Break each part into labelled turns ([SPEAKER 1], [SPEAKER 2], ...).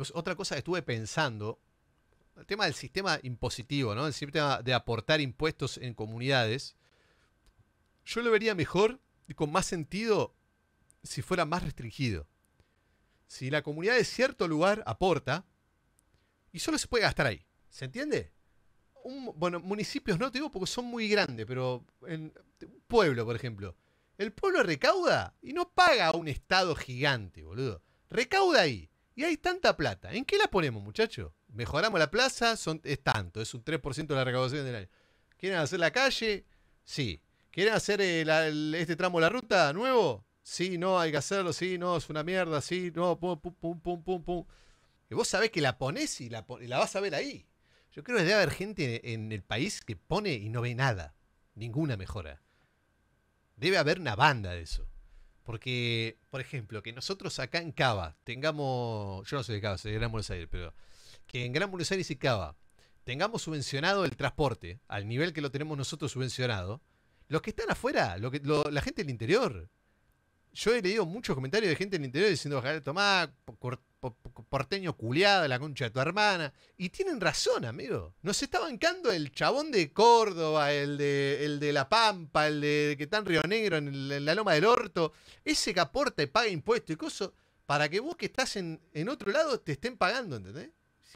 [SPEAKER 1] Pues, otra cosa que estuve pensando, el tema del sistema impositivo, ¿no? El sistema de aportar impuestos en comunidades. Yo lo vería mejor y con más sentido si fuera más restringido. Si la comunidad de cierto lugar aporta y solo se puede gastar ahí. ¿Se entiende? Un, bueno, municipios no te digo porque son muy grandes, pero en un pueblo, por ejemplo. El pueblo recauda y no paga a un estado gigante, boludo. Recauda ahí. Y hay tanta plata. ¿En qué la ponemos, muchachos? Mejoramos la plaza, es tanto, es un 3% de la recaudación del año. ¿Quieren hacer la calle? Sí. ¿Quieren hacer eh, este tramo de la ruta nuevo? Sí, no, hay que hacerlo, sí, no, es una mierda, sí, no, pum, pum, pum, pum, pum, vos sabés que la ponés y la, vas a ver ahí. Yo creo que debe haber gente en el país que pone y no ve nada, ninguna mejora. Debe haber una banda de eso. Porque, por ejemplo, que nosotros acá en Cava tengamos, yo no soy de Cava, soy de Gran Buenos Aires, pero que en Gran Buenos Aires y Cava tengamos subvencionado el transporte al nivel que lo tenemos nosotros subvencionado, los que están afuera, que, la gente del interior, yo he leído muchos comentarios de gente en el interior diciendo, Javier Tomás, porteño culiado, la concha de tu hermana. Y tienen razón, amigo. Nos está bancando el chabón de Córdoba, el de, el de La Pampa, el de que está en Río Negro, en, la Loma del Orto. Ese que aporta y paga impuestos y cosas, para que vos que estás en, en otro lado te estén pagando, ¿entendés?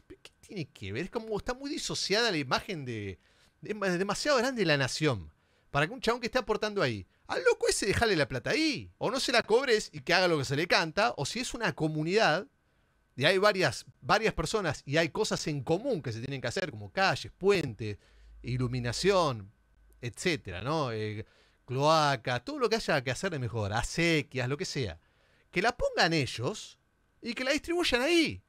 [SPEAKER 1] ¿Qué tiene que ver? Es como está muy disociada la imagen de... Es demasiado grande la nación para que un chabón que esté aportando ahí, al loco ese dejarle la plata ahí. O no se la cobres y que haga lo que se le canta, o si es una comunidad y hay varias, varias personas y hay cosas en común que se tienen que hacer, como calles, puentes, iluminación, etcétera, ¿no? Eh, cloaca, todo lo que haya que hacer de mejor, acequias, lo que sea. Que la pongan ellos y que la distribuyan ahí.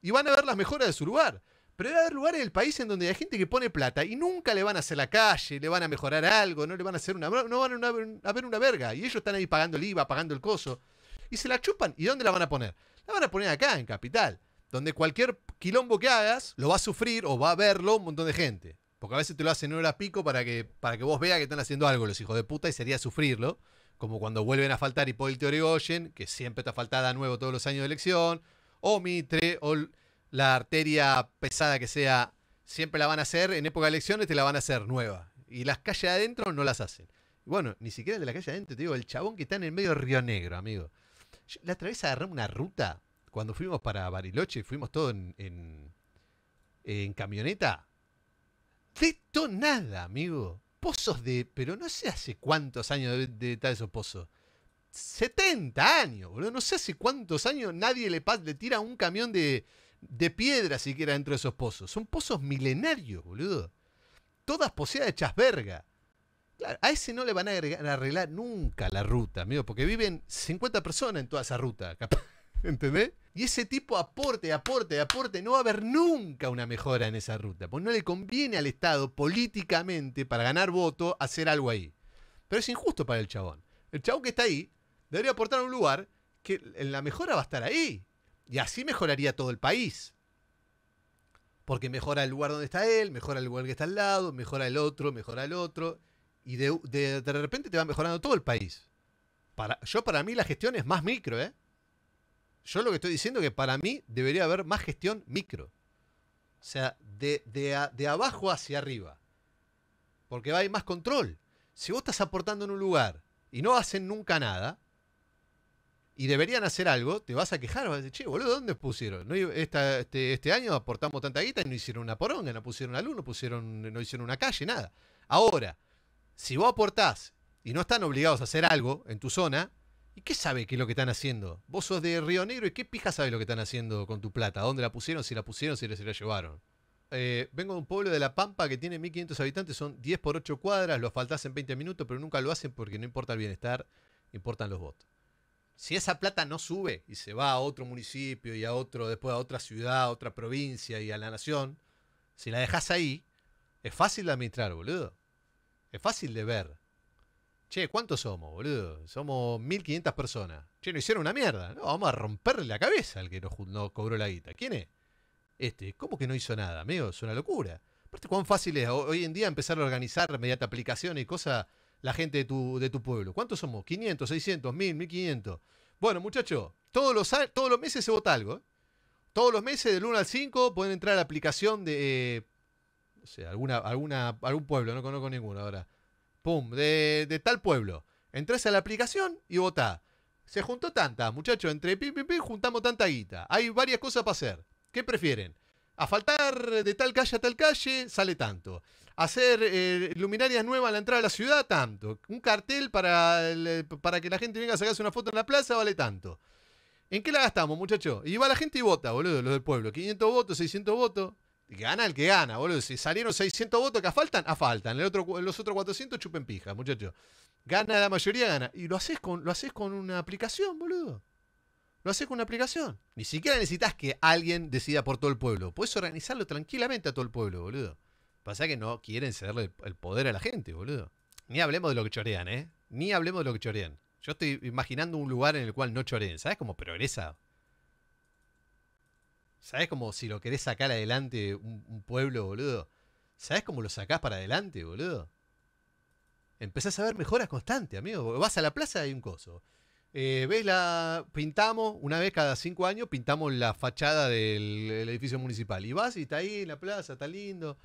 [SPEAKER 1] Y van a ver las mejoras de su lugar. Pero debe haber lugares del país en donde hay gente que pone plata y nunca le van a hacer la calle, le van a mejorar algo, no le van a hacer una. No van a, ver una verga. Y ellos están ahí pagando el IVA, pagando el coso. Y se la chupan. ¿Y dónde la van a poner? La van a poner acá, en Capital. Donde cualquier quilombo que hagas lo va a sufrir o va a verlo un montón de gente. Porque a veces te lo hacen en hora pico para que, para que vos veas que están haciendo algo los hijos de puta y sería sufrirlo. Como cuando vuelven a faltar Hipólito Oregoyen, que siempre te faltado faltada nuevo todos los años de elección. O Mitre, o la arteria pesada que sea, siempre la van a hacer, en época de elecciones te la van a hacer nueva. Y las calles adentro no las hacen. Bueno, ni siquiera de la calle adentro, te digo, el chabón que está en el medio de Río Negro, amigo. la otra vez una ruta, cuando fuimos para Bariloche, y fuimos todo en, en, en camioneta. Detonada, amigo. Pozos de, pero no sé hace cuántos años de, tal esos pozos. 70 años, boludo. No sé hace cuántos años nadie le, le tira un camión de, de piedra siquiera dentro de esos pozos. Son pozos milenarios, boludo. Todas poseadas hechas verga. Claro, a ese no le van a arreglar nunca la ruta, amigo, porque viven 50 personas en toda esa ruta, ¿Entendés? Y ese tipo aporte, aporte, aporte, no va a haber nunca una mejora en esa ruta, porque no le conviene al Estado políticamente para ganar voto hacer algo ahí. Pero es injusto para el chabón. El chabón que está ahí debería aportar un lugar que en la mejora va a estar ahí. Y así mejoraría todo el país. Porque mejora el lugar donde está él, mejora el lugar que está al lado, mejora el otro, mejora el otro. Y de, repente te va mejorando todo el país. Para, yo para mí la gestión es más micro, ¿eh? Yo lo que estoy diciendo es que para mí debería haber más gestión micro. O sea, de, de abajo hacia arriba. Porque va a haber más control. Si vos estás aportando en un lugar y no hacen nunca nada, y deberían hacer algo, te vas a quejar, vas a decir, che, boludo, ¿dónde pusieron? ¿No? Este, este, año aportamos tanta guita y no hicieron una poronga, no pusieron alumno, no pusieron, no hicieron una calle, nada. Ahora, si vos aportás y no están obligados a hacer algo en tu zona, ¿y qué sabe qué es lo que están haciendo? Vos sos de Río Negro y qué pija sabe lo que están haciendo con tu plata, dónde la pusieron, si la pusieron, si se la llevaron. Eh, vengo de un pueblo de La Pampa que tiene 1500 habitantes, son 10 por 8 cuadras, lo faltás en 20 minutos, pero nunca lo hacen porque no importa el bienestar, importan los votos si esa plata no sube y se va a otro municipio y a otro, después a otra ciudad, a otra provincia y a la nación, si la dejas ahí, es fácil de administrar, boludo. Es fácil de ver. Che, ¿cuántos somos, boludo? Somos 1500 personas. Che, no hicieron una mierda. No, vamos a romperle la cabeza al que nos cobró la guita. ¿Quién es? Este, ¿cómo que no hizo nada, amigo? Es una locura. cuán fácil es hoy en día empezar a organizar mediante aplicaciones y cosas la gente de tu, de tu pueblo. ¿Cuántos somos? 500, 600, 1000, 1500. Bueno, muchachos, todos los, todos los meses se vota algo. ¿eh? Todos los meses, del 1 al 5, pueden entrar a la aplicación de. Eh, no sé, alguna, alguna, algún pueblo, no conozco ninguno ahora. Pum, de, de tal pueblo. Entrás a la aplicación y votá. Se juntó tanta, muchachos, entre pim, pim, juntamos tanta guita. Hay varias cosas para hacer. ¿Qué prefieren? A faltar de tal calle a tal calle sale tanto hacer eh, luminarias nuevas a la entrada de la ciudad, tanto. Un cartel para, eh, para que la gente venga a sacarse una foto en la plaza, vale tanto. ¿En qué la gastamos, muchachos? Y va la gente y vota, boludo, los del pueblo. 500 votos, 600 votos. Gana el que gana, boludo. Si salieron 600 votos que a faltan El otro, los otros 400 chupen pija, muchachos. Gana la mayoría, gana. Y lo haces con, lo con una aplicación, boludo. Lo haces con una aplicación. Ni siquiera necesitas que alguien decida por todo el pueblo. Puedes organizarlo tranquilamente a todo el pueblo, boludo. Pasa que no quieren cederle el poder a la gente, boludo. Ni hablemos de lo que chorean, ¿eh? Ni hablemos de lo que chorean. Yo estoy imaginando un lugar en el cual no choreen. ¿Sabes cómo progresa? ¿Sabes cómo si lo querés sacar adelante un, pueblo, boludo? ¿Sabes cómo lo sacás para adelante, boludo? Empezás a ver mejoras constantes, amigo. Vas a la plaza y hay un coso. Eh, ¿Ves la. Pintamos, una vez cada cinco años, pintamos la fachada del edificio municipal. Y vas y está ahí en la plaza, está lindo.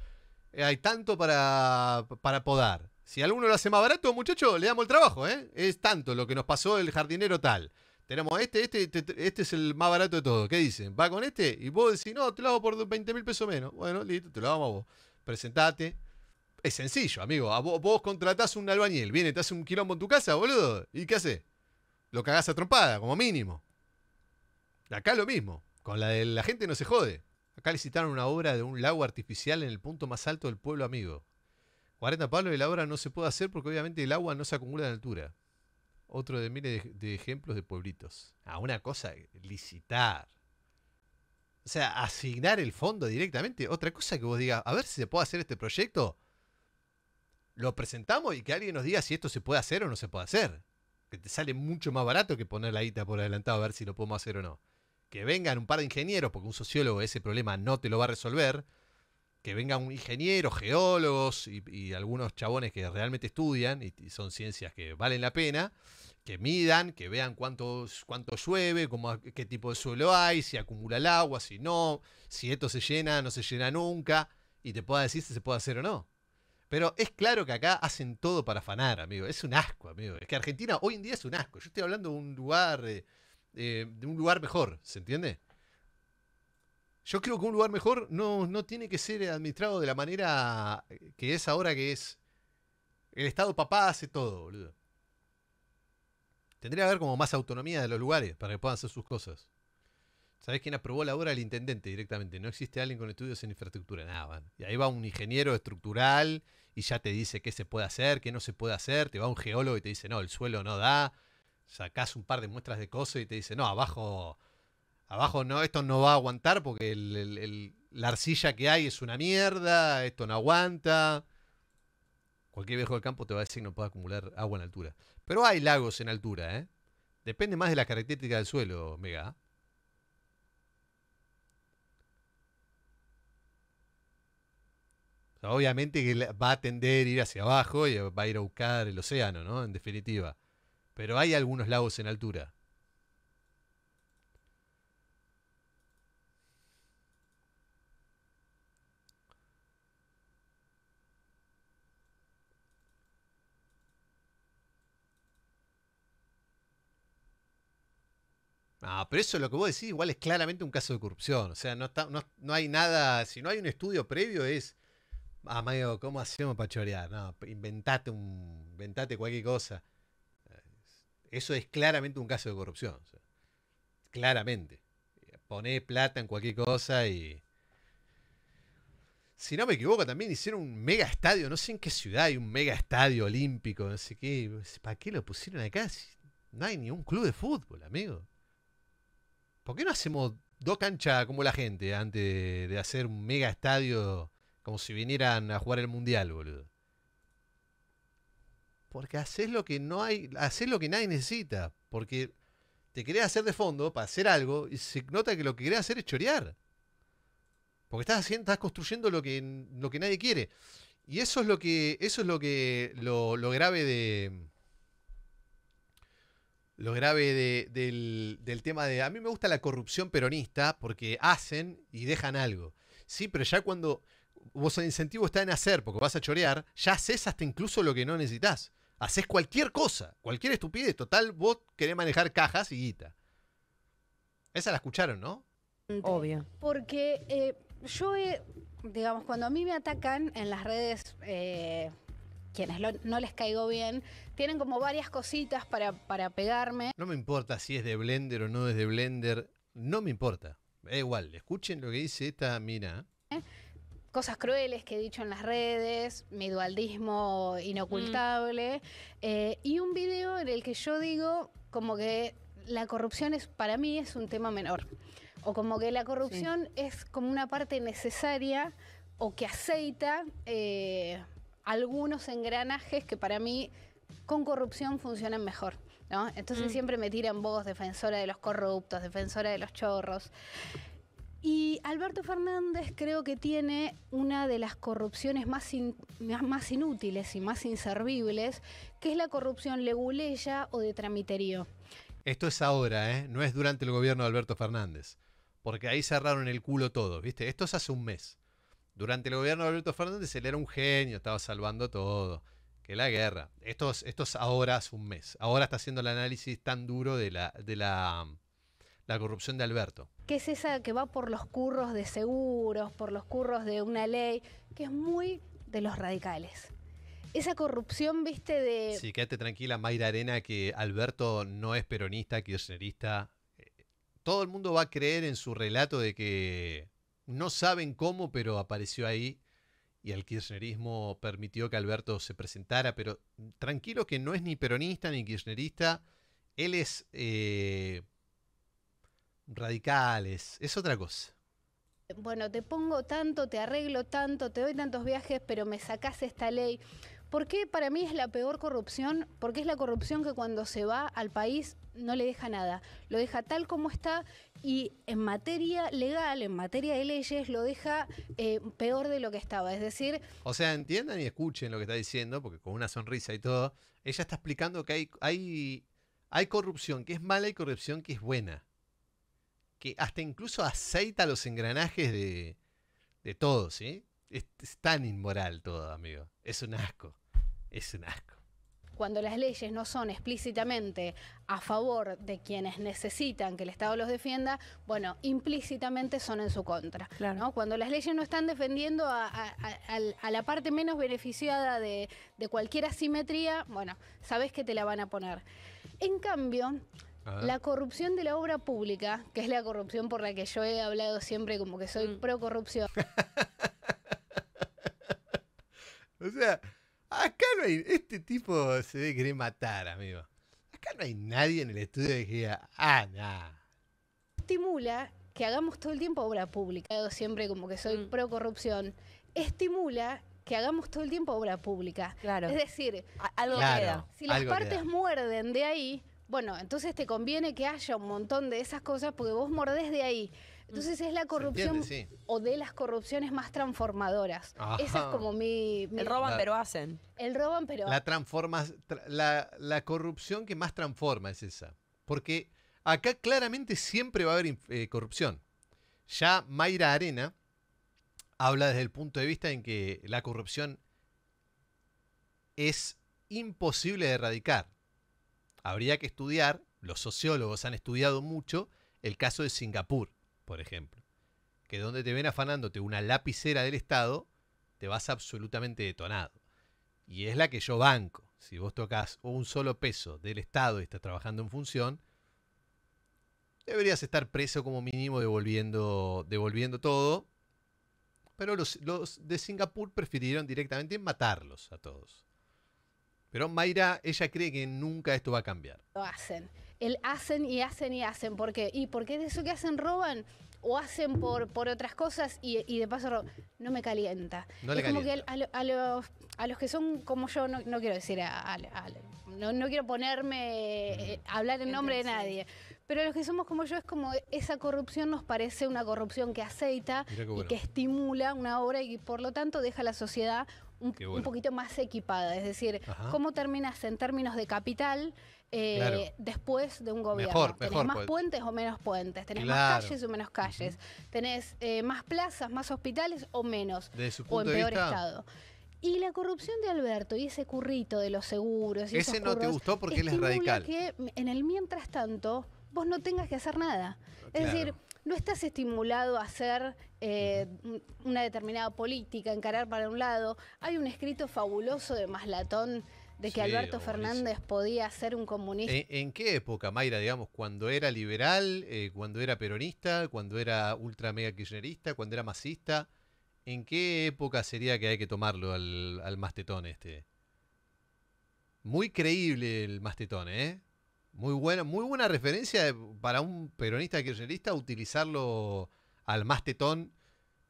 [SPEAKER 1] Eh, hay tanto para, para podar. Si alguno lo hace más barato, muchachos, le damos el trabajo, ¿eh? Es tanto lo que nos pasó el jardinero tal. Tenemos este este, este, este, este, es el más barato de todo. ¿Qué dicen? Va con este y vos decís, no, te lo hago por 20 mil pesos menos. Bueno, listo, te lo hago a vos. Presentate. Es sencillo, amigo. A vos, vos, contratás un albañil, viene, te hace un quilombo en tu casa, boludo. ¿Y qué hace? Lo cagás a trompada, como mínimo. Acá lo mismo. Con la de la gente no se jode. Acá licitaron una obra de un lago artificial en el punto más alto del pueblo amigo. 40 palos de la obra no se puede hacer porque obviamente el agua no se acumula en altura. Otro de miles de, ejemplos de pueblitos. Ah, una cosa, licitar. O sea, asignar el fondo directamente. Otra cosa que vos digas, a ver si se puede hacer este proyecto. Lo presentamos y que alguien nos diga si esto se puede hacer o no se puede hacer. Que te sale mucho más barato que poner la hita por adelantado a ver si lo podemos hacer o no que vengan un par de ingenieros, porque un sociólogo ese problema no te lo va a resolver, que vengan un ingeniero, geólogos y, algunos chabones que realmente estudian y, son ciencias que valen la pena, que midan, que vean cuántos, cuánto llueve, cómo, qué tipo de suelo hay, si acumula el agua, si no, si esto se llena, no se llena nunca, y te pueda decir si se puede hacer o no. Pero es claro que acá hacen todo para afanar, amigo. Es un asco, amigo. Es que Argentina hoy en día es un asco. Yo estoy hablando de un lugar... de eh, eh, de un lugar mejor, ¿se entiende? Yo creo que un lugar mejor no, tiene que ser administrado de la manera eh, que es ahora que es. El Estado papá hace todo, boludo. Tendría que haber como más autonomía de los lugares para que puedan hacer sus cosas. ¿Sabés quién aprobó la obra? El intendente directamente. No existe alguien con estudios en infraestructura, nada. Y ahí va un ingeniero estructural y ya te dice qué se puede hacer, qué no se puede hacer. Te va un geólogo y te dice, no, el suelo no da, sacás un par de muestras de cosas y te dice, no, abajo, abajo no, esto no va a aguantar porque la arcilla que hay es una mierda, esto no aguanta. Cualquier viejo del campo te va a decir no puede acumular agua en altura. Pero hay lagos en altura, ¿eh? Depende más de las características del suelo, Mega. obviamente que va a tender a ir hacia abajo y va a ir a buscar el océano, ¿no? En definitiva pero hay algunos lagos en altura. Ah, pero eso lo que vos decís igual es claramente un caso de corrupción. O sea, no, está, no, hay nada, si no hay un estudio previo es, ah, ¿cómo hacemos para chorear? No, inventate, un, inventate cualquier cosa. Eso es claramente un caso de corrupción. claramente. Poné plata en cualquier cosa y. Si no me equivoco, también hicieron un mega estadio, no sé en qué ciudad hay un mega estadio olímpico, no sé qué. ¿Para qué lo pusieron acá? no hay ni un club de fútbol, amigo. ¿Por qué no hacemos dos canchas como la gente antes de hacer un mega estadio como si vinieran a jugar el mundial, boludo? Porque haces lo que no hay, haces lo que nadie necesita. Porque te querés hacer de fondo para hacer algo y se nota que lo que querés hacer es chorear. Porque estás haciendo, estás construyendo lo que, lo que nadie quiere. Y eso es lo que. Eso es lo que. Lo, lo grave de. Lo grave del, del tema de. A mí me gusta la corrupción peronista porque hacen y dejan algo. Sí, pero ya cuando vos el incentivo está en hacer, porque vas a chorear, ya haces hasta incluso lo que no necesitas. Haces cualquier cosa, cualquier estupidez. Total, vos querés manejar cajas y guita. Esa la escucharon, ¿no? Obvio.
[SPEAKER 2] Porque eh, yo, he, digamos, cuando a mí me atacan en las redes, eh, quienes no les caigo bien, tienen como varias cositas para, pegarme.
[SPEAKER 1] No me importa si es de Blender o no es de Blender, no me importa. Es igual, escuchen lo que dice esta mina
[SPEAKER 2] cosas crueles que he dicho en las redes, mi dualdismo inocultable, eh, y un video en el que yo digo como que la corrupción es para mí es un tema menor, o como que la corrupción es como una parte necesaria o que aceita eh, algunos engranajes que para mí con corrupción funcionan mejor. Entonces mm. siempre me tiran voz defensora de los corruptos, defensora de los chorros. Y Alberto Fernández creo que tiene una de las corrupciones más, más inútiles y más inservibles, que es la corrupción leguleya o de tramiterío.
[SPEAKER 1] Esto es ahora, ¿eh? no es durante el gobierno de Alberto Fernández, porque ahí cerraron el culo todo, ¿viste? Esto es hace un mes. Durante el gobierno de Alberto Fernández él era un genio, estaba salvando todo, que la guerra. Esto es, ahora hace un mes. Ahora está haciendo el análisis tan duro de la, de la la corrupción de Alberto.
[SPEAKER 2] Que es esa que va por los curros de seguros, por los curros de una ley, que es muy de los radicales. Esa corrupción, viste, de...
[SPEAKER 1] Sí, quédate tranquila, Mayra Arena, que Alberto no es peronista, kirchnerista. Eh, todo el mundo va a creer en su relato de que no saben cómo, pero apareció ahí y el kirchnerismo permitió que Alberto se presentara, pero tranquilo que no es ni peronista ni kirchnerista, él es eh, radicales, es otra cosa.
[SPEAKER 2] Bueno, te pongo tanto, te arreglo tanto, te doy tantos viajes, pero me sacás esta ley. ¿Por qué para mí es la peor corrupción? Porque es la corrupción que cuando se va al país no le deja nada. Lo deja tal como está y en materia legal, en materia de leyes, lo deja eh, peor de lo que estaba. Es decir.
[SPEAKER 1] O sea, entiendan y escuchen lo que está diciendo, porque con una sonrisa y todo, ella está explicando que hay, hay, hay corrupción que es mala y corrupción que es buena que hasta incluso aceita los engranajes de, de todo, ¿sí? Es, tan inmoral todo, amigo. Es un asco. Es un asco.
[SPEAKER 2] Cuando las leyes no son explícitamente a favor de quienes necesitan que el Estado los defienda, bueno, implícitamente son en su contra. Claro. ¿no? Cuando las leyes no están defendiendo a, la parte menos beneficiada de, de cualquier asimetría, bueno, sabes que te la van a poner. En cambio, la corrupción de la obra pública, que es la corrupción por la que yo he hablado siempre como que soy mm. pro corrupción.
[SPEAKER 1] o sea, acá no hay. Este tipo se debe querer matar, amigo. Acá no hay nadie en el estudio que diga, ah, nada.
[SPEAKER 2] Estimula que hagamos todo el tiempo obra pública. Siempre como que soy mm. pro corrupción. Estimula que hagamos todo el tiempo obra pública. Claro. Es decir, algo queda. Si las partes muerden de ahí, bueno, entonces te conviene que haya un montón de esas cosas porque vos mordés de ahí. Entonces es la corrupción o de las corrupciones más transformadoras. Esa es como mi... el roban pero hacen. El roban pero... La,
[SPEAKER 1] transformas, la, corrupción que más transforma es esa. Porque acá claramente siempre va a haber eh, corrupción. Ya Mayra Arena habla desde el punto de vista en que la corrupción es imposible de erradicar habría que estudiar, los sociólogos han estudiado mucho el caso de Singapur, por ejemplo, que donde te ven afanándote una lapicera del Estado, te vas absolutamente detonado. Y es la que yo banco. Si vos tocas un solo peso del Estado y estás trabajando en función, deberías estar preso como mínimo devolviendo, devolviendo todo. Pero los, los de Singapur prefirieron directamente matarlos a todos. Pero Mayra, ella cree que nunca esto va a cambiar.
[SPEAKER 2] Lo hacen. El hacen y hacen y hacen. ¿Por qué? ¿Y por qué de eso que hacen roban? O hacen por, otras cosas y, de paso No me calienta. es como que a, los, que son como yo, no, quiero decir a, no, quiero ponerme, eh, hablar en nombre de nadie. Pero a los que somos como yo es como esa corrupción nos parece una corrupción que aceita y que estimula una obra y por lo tanto deja a la sociedad un, poquito más equipada, es decir, cómo terminas en términos de capital eh, después de un gobierno. Mejor, tenés más puentes o menos puentes, tenés más calles o menos calles, tenés eh, más plazas, más hospitales o menos, De su punto o en peor estado. Y la corrupción de Alberto y ese currito de los seguros. Y ese no te gustó porque él es radical. Que en el mientras tanto vos no tengas que hacer nada. Ah, es decir, no estás estimulado a hacer eh, una determinada política, encarar para un lado. Hay un escrito fabuloso de Maslatón de que Alberto Fernández podía ser un comunista. Eh,
[SPEAKER 1] ¿En, qué época, Mayra, digamos, cuando era liberal, eh, cuando era peronista, cuando era ultra mega kirchnerista, cuando era masista? ¿En qué época sería que hay que tomarlo al, mastetón este? Muy creíble el mastetón, ¿eh? Muy buena, muy buena referencia para un peronista kirchnerista utilizarlo al más tetón,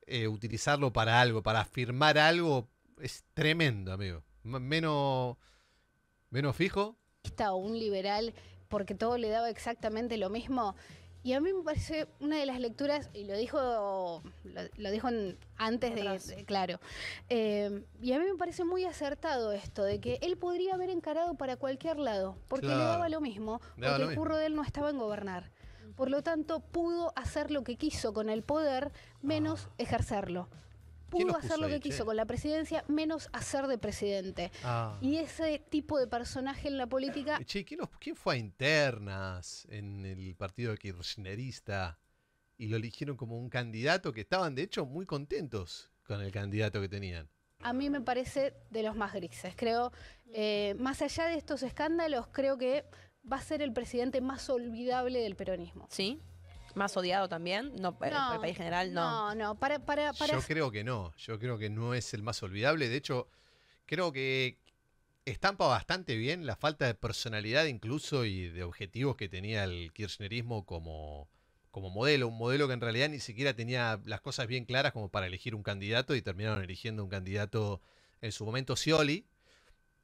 [SPEAKER 1] eh, utilizarlo para algo, para afirmar algo, es tremendo, amigo. menos, menos fijo. estaba
[SPEAKER 2] un liberal porque todo le daba exactamente lo mismo. Y a mí me parece una de las lecturas, y lo dijo, lo, dijo antes de, claro, eh, y a mí me parece muy acertado esto, de que él podría haber encarado para cualquier lado, porque le daba lo mismo, porque el curro de él no estaba en gobernar. Por lo tanto, pudo hacer lo que quiso con el poder, menos ejercerlo pudo hacer lo que quiso con la presidencia, menos hacer de presidente. Ah. Y ese tipo de personaje en la política.
[SPEAKER 1] Che, ¿quién, fue a internas en el partido kirchnerista? Y lo eligieron como un candidato que estaban, de hecho, muy contentos con el candidato que tenían.
[SPEAKER 2] A mí me parece de los más grises. Creo, eh, más allá de estos escándalos, creo que va a ser el presidente más olvidable del peronismo. ¿Sí? más odiado también? No, eh, no el país general no. No, no, para, para, para Yo
[SPEAKER 1] creo que no, yo creo que no es el más olvidable. De hecho, creo que estampa bastante bien la falta de personalidad incluso y de objetivos que tenía el kirchnerismo como, como modelo, un modelo que en realidad ni siquiera tenía las cosas bien claras como para elegir un candidato y terminaron eligiendo un candidato en su momento Scioli,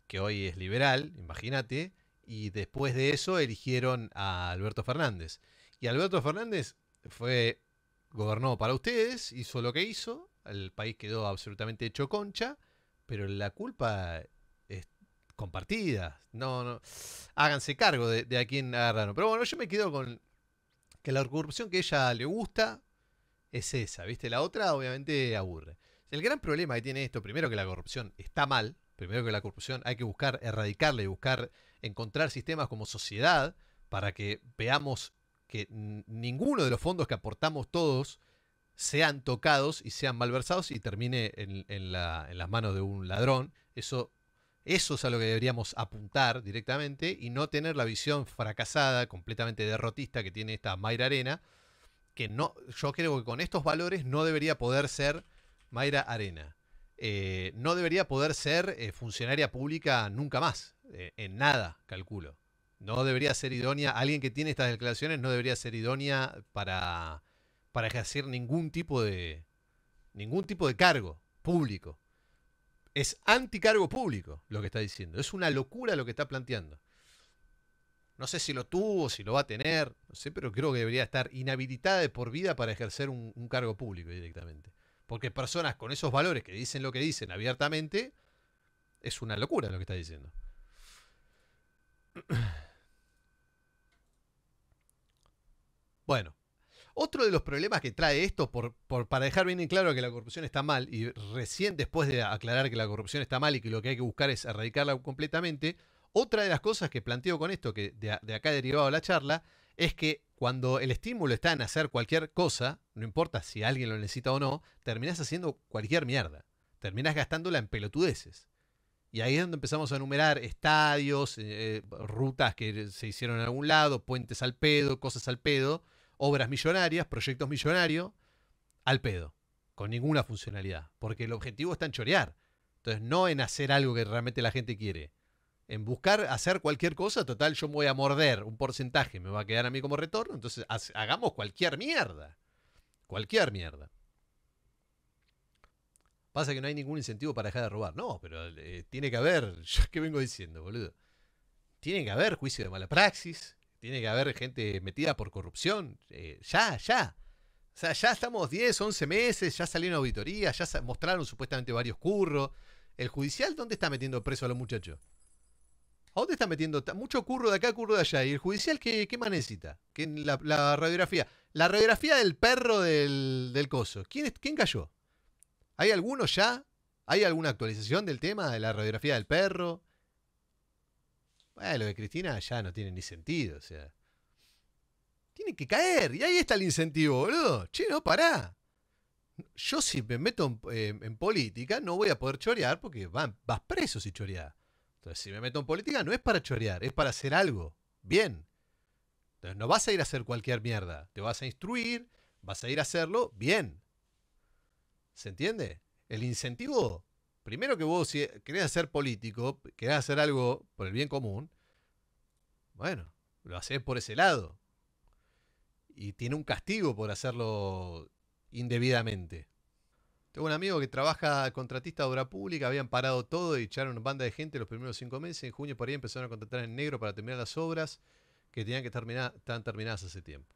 [SPEAKER 1] que hoy es liberal, imagínate, y después de eso eligieron a Alberto Fernández. Y Alberto Fernández fue, gobernó para ustedes, hizo lo que hizo, el país quedó absolutamente hecho concha, pero la culpa es compartida. No, no. Háganse cargo de, de a quién agarraron. Pero bueno, yo me quedo con que la corrupción que ella le gusta es esa, ¿viste? La otra obviamente aburre. El gran problema que tiene esto, primero que la corrupción está mal, primero que la corrupción hay que buscar erradicarla y buscar encontrar sistemas como sociedad para que veamos que ninguno de los fondos que aportamos todos sean tocados y sean malversados y termine en, las manos de un ladrón. Eso, eso es a lo que deberíamos apuntar directamente y no tener la visión fracasada, completamente derrotista que tiene esta Mayra Arena, que no, yo creo que con estos valores no debería poder ser Mayra Arena. Eh, no debería poder ser eh, funcionaria pública nunca más, eh, en nada, calculo no debería ser idónea, alguien que tiene estas declaraciones no debería ser idónea para, para ejercer ningún tipo de ningún tipo de cargo público. Es anticargo público lo que está diciendo. Es una locura lo que está planteando. No sé si lo tuvo, si lo va a tener, no sé, pero creo que debería estar inhabilitada de por vida para ejercer un cargo público directamente. Porque personas con esos valores que dicen lo que dicen abiertamente, es una locura lo que está diciendo. Otro de los problemas que trae esto, por, para dejar bien en claro que la corrupción está mal, y recién después de aclarar que la corrupción está mal y que lo que hay que buscar es erradicarla completamente, otra de las cosas que planteo con esto, que de, acá acá derivado la charla, es que cuando el estímulo está en hacer cualquier cosa, no importa si alguien lo necesita o no, terminás haciendo cualquier mierda. Terminás gastándola en pelotudeces. Y ahí es donde empezamos a enumerar estadios, eh, eh, rutas que se hicieron en algún lado, puentes al pedo, cosas al pedo, obras millonarias, proyectos millonarios, al pedo, con ninguna funcionalidad, porque el objetivo está en chorear. Entonces, no en hacer algo que realmente la gente quiere. En buscar hacer cualquier cosa, total, yo me voy a morder un porcentaje, me va a quedar a mí como retorno. Entonces, hagamos cualquier mierda. Cualquier mierda. Pasa que no hay ningún incentivo para dejar de robar. No, pero eh, tiene que haber, ya qué vengo diciendo, boludo. Tiene que haber juicio de mala praxis, tiene que haber gente metida por corrupción. Eh, ya, ya. O sea, ya estamos 10, 11 meses, ya salieron auditorías, ya mostraron supuestamente varios curros. ¿El judicial dónde está metiendo preso a los muchachos? ¿A dónde está metiendo mucho curro de acá, curro de allá? ¿Y el judicial qué, qué más necesita? la, radiografía. La radiografía del perro del, coso. ¿Quién, ¿Quién cayó? ¿Hay alguno ya? ¿Hay alguna actualización del tema de la radiografía del perro? Bueno, lo de Cristina ya no tiene ni sentido, o sea. Tiene que caer, y ahí está el incentivo, boludo. Che, no, pará. Yo si me meto en, eh, política no voy a poder chorear porque vas preso si choreás. Entonces, si me meto en política no es para chorear, es para hacer algo. Bien. Entonces, no vas a ir a hacer cualquier mierda. Te vas a instruir, vas a ir a hacerlo bien. ¿Se entiende? El incentivo primero que vos querés ser político, querés hacer algo por el bien común, bueno, lo haces por ese lado. Y tiene un castigo por hacerlo indebidamente. Tengo un amigo que trabaja contratista de obra pública, habían parado todo y echaron banda de gente los primeros cinco meses. En junio por ahí empezaron a contratar en negro para terminar las obras que tenían que terminar, estaban terminadas hace tiempo.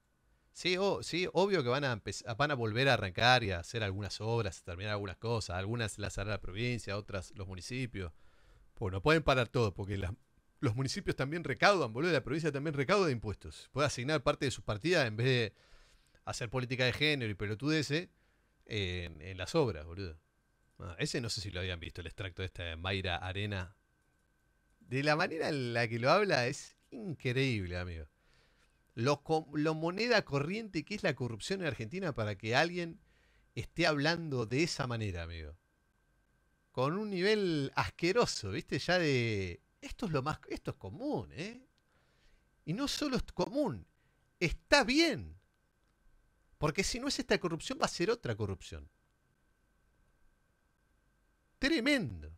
[SPEAKER 1] Sí, obvio que van a, van a volver a arrancar y a hacer algunas obras, a terminar algunas cosas. Algunas las hará la provincia, otras los municipios. Bueno, pues pueden parar todo, porque los municipios también recaudan, boludo. La provincia también recauda de impuestos. Puede asignar parte de sus partidas en vez de hacer política de género y pelotudece en, en las obras, boludo. Ah, ese no sé si lo habían visto, el extracto de esta de Mayra Arena. De la manera en la que lo habla es increíble, amigo lo, moneda corriente que es la corrupción en Argentina para que alguien esté hablando de esa manera, amigo. Con un nivel asqueroso, ¿viste? Ya de. Esto es lo más. Esto es común, ¿eh? Y no solo es común, está bien. Porque si no es esta corrupción, va a ser otra corrupción. Tremendo.